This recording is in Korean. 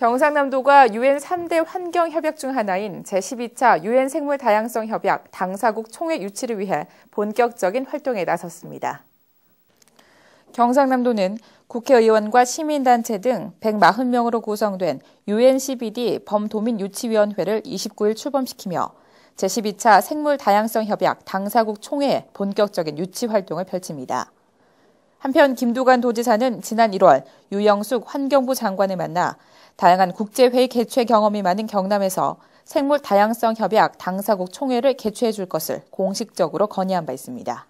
경상남도가 UN 3대 환경협약 중 하나인 제12차 UN 생물 다양성 협약 당사국 총회 유치를 위해 본격적인 활동에 나섰습니다. 경상남도는 국회의원과 시민단체 등 140명으로 구성된 UNCBD 범도민 유치위원회를 29일 출범시키며 제12차 생물 다양성 협약 당사국 총회 본격적인 유치 활동을 펼칩니다. 한편 김두관 도지사는 지난 1월 유영숙 환경부 장관을 만나 다양한 국제회의 개최 경험이 많은 경남에서 생물 다양성 협약 당사국 총회를 개최해 줄 것을 공식적으로 건의한 바 있습니다.